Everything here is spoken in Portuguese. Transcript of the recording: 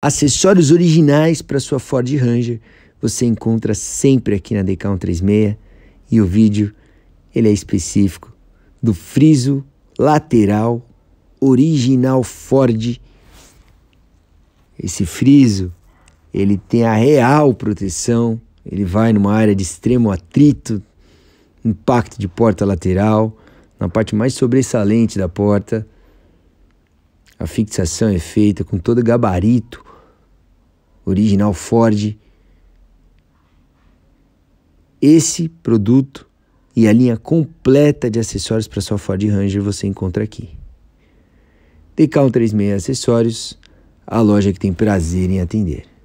Acessórios originais para sua Ford Ranger você encontra sempre aqui na Decão 36 e o vídeo ele é específico do friso lateral original Ford. Esse friso ele tem a real proteção, ele vai numa área de extremo atrito, impacto de porta lateral, na parte mais sobressalente da porta. A fixação é feita com todo gabarito original Ford. Esse produto e a linha completa de acessórios para sua Ford Ranger você encontra aqui. DK136 Acessórios, a loja que tem prazer em atender.